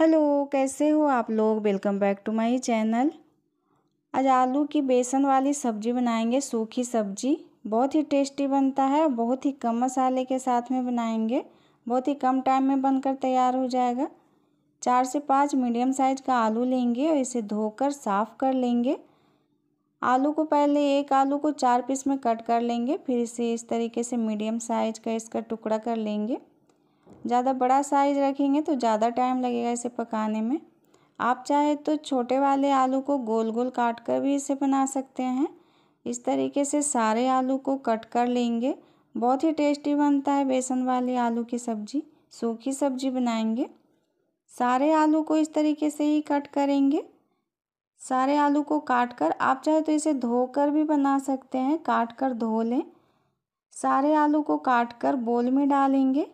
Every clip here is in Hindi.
हेलो कैसे हो आप लोग welcome back to my channel आज आलू की बेसन वाली सब्जी बनाएंगे सूखी सब्जी बहुत ही टेस्टी बनता है बहुत ही कम मसाले के साथ में बनाएंगे बहुत ही कम टाइम में बनकर तैयार हो जाएगा चार से पाँच मीडियम साइज का आलू लेंगे और इसे धोकर साफ़ कर लेंगे आलू को पहले एक आलू को चार पीस में कट कर लेंगे फिर इसे इस तरीके से मीडियम साइज का इसका टुकड़ा कर लेंगे ज़्यादा बड़ा साइज़ रखेंगे तो ज़्यादा टाइम लगेगा इसे पकाने में आप चाहे तो छोटे वाले आलू को गोल गोल काट कर भी इसे बना सकते हैं इस तरीके से सारे आलू को कट कर लेंगे बहुत ही टेस्टी बनता है बेसन वाले आलू की सब्ज़ी सूखी सब्ज़ी बनाएंगे सारे आलू को इस तरीके से ही कट करेंगे सारे आलू को काट कर आप चाहे तो इसे धो कर भी बना सकते हैं काट कर धो लें सारे आलू को काट कर बोल में डालेंगे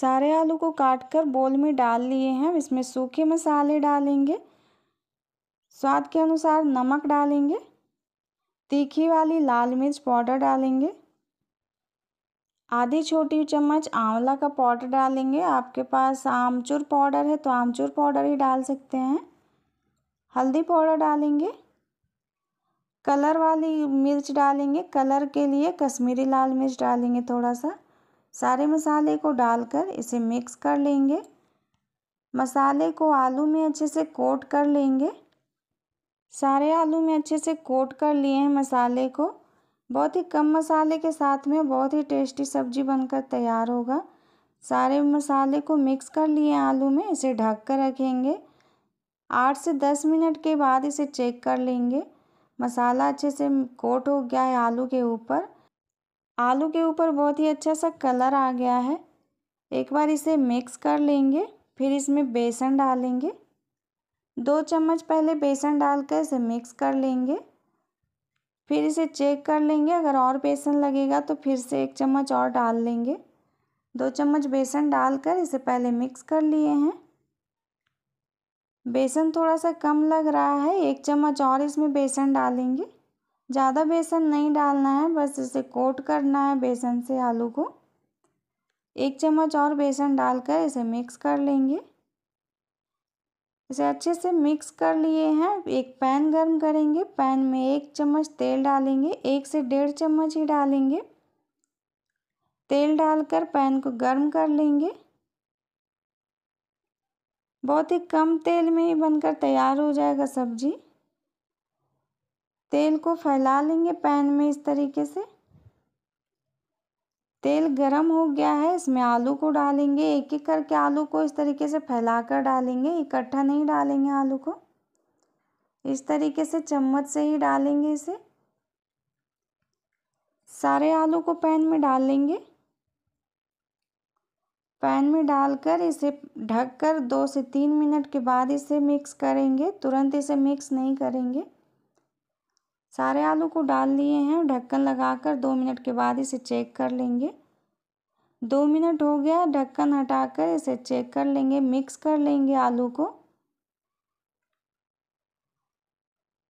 सारे आलू को काट कर बोल में डाल लिए हैं इसमें सूखे मसाले डालेंगे स्वाद के अनुसार नमक डालेंगे तीखी वाली लाल मिर्च पाउडर डालेंगे आधी छोटी चम्मच आंवला का पाउडर डालेंगे आपके पास आमचूर पाउडर है तो आमचूर पाउडर ही डाल सकते हैं हल्दी पाउडर डालेंगे कलर वाली मिर्च डालेंगे कलर के लिए कश्मीरी लाल मिर्च डालेंगे थोड़ा सा सारे मसाले को डालकर इसे मिक्स कर लेंगे मसाले को आलू में अच्छे से कोट कर लेंगे सारे आलू में अच्छे से कोट कर लिए हैं मसाले को बहुत ही कम मसाले के साथ में बहुत ही टेस्टी सब्जी बनकर तैयार होगा सारे मसाले को मिक्स कर लिए आलू में इसे ढक कर रखेंगे आठ से दस मिनट के बाद इसे चेक कर लेंगे मसाला अच्छे से कोट हो गया है आलू के ऊपर आलू के ऊपर बहुत ही अच्छा सा कलर आ गया है एक बार इसे मिक्स कर लेंगे फिर इसमें बेसन डालेंगे दो चम्मच पहले बेसन डालकर इसे मिक्स कर लेंगे फिर इसे चेक कर लेंगे अगर और बेसन लगेगा तो फिर से एक चम्मच और डाल लेंगे दो चम्मच बेसन डालकर इसे पहले मिक्स कर लिए हैं बेसन थोड़ा सा कम लग रहा है एक चम्मच और इसमें बेसन डालेंगे ज़्यादा बेसन नहीं डालना है बस इसे कोट करना है बेसन से आलू को एक चम्मच और बेसन डालकर इसे मिक्स कर लेंगे इसे अच्छे से मिक्स कर लिए हैं एक पैन गर्म करेंगे पैन में एक चम्मच तेल डालेंगे एक से डेढ़ चम्मच ही डालेंगे तेल डालकर पैन को गर्म कर लेंगे बहुत ही कम तेल में ही बनकर तैयार हो जाएगा सब्जी तेल को फैला लेंगे पैन में इस तरीके से तेल गरम हो गया है इसमें आलू को डालेंगे एक एक करके आलू को इस तरीके से फैला कर डालेंगे इकट्ठा नहीं डालेंगे आलू को इस तरीके से चम्मच से ही डालेंगे इसे सारे आलू को पैन में डाल लेंगे पैन में डालकर इसे ढककर दो से तीन मिनट के बाद इसे मिक्स करेंगे तुरंत इसे मिक्स नहीं करेंगे सारे आलू को डाल लिए हैं ढक्कन लगाकर दो मिनट के बाद इसे चेक कर लेंगे दो मिनट हो गया ढक्कन हटाकर इसे चेक कर लेंगे मिक्स कर लेंगे आलू को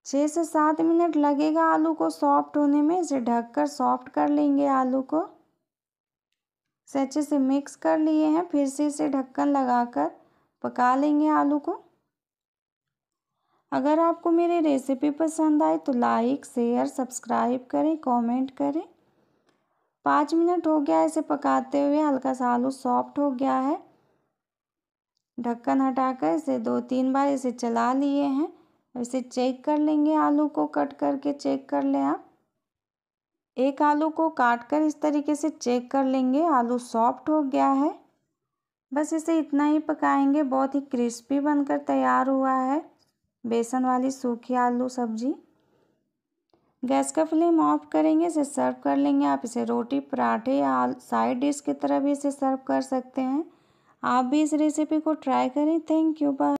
छः से सात मिनट लगेगा आलू को सॉफ्ट होने में इसे ढककर सॉफ्ट कर लेंगे आलू को इसे अच्छे से मिक्स कर लिए हैं फिर से इसे ढक्कन लगाकर पका लेंगे आलू को अगर आपको मेरी रेसिपी पसंद आए तो लाइक शेयर सब्सक्राइब करें कमेंट करें पाँच मिनट हो गया इसे पकाते हुए हल्का सा आलू सॉफ्ट हो गया है ढक्कन हटाकर इसे दो तीन बार इसे चला लिए हैं इसे चेक कर लेंगे आलू को कट करके चेक कर लें आप एक आलू को काट कर इस तरीके से चेक कर लेंगे आलू सॉफ्ट हो गया है बस इसे इतना ही पकाएंगे बहुत ही क्रिस्पी बनकर तैयार हुआ है बेसन वाली सूखी आलू सब्जी गैस का फ्लेम ऑफ करेंगे इसे सर्व कर लेंगे आप इसे रोटी पराठे या साइड डिश की तरह भी इसे सर्व कर सकते हैं आप भी इस रेसिपी को ट्राई करें थैंक यू बाय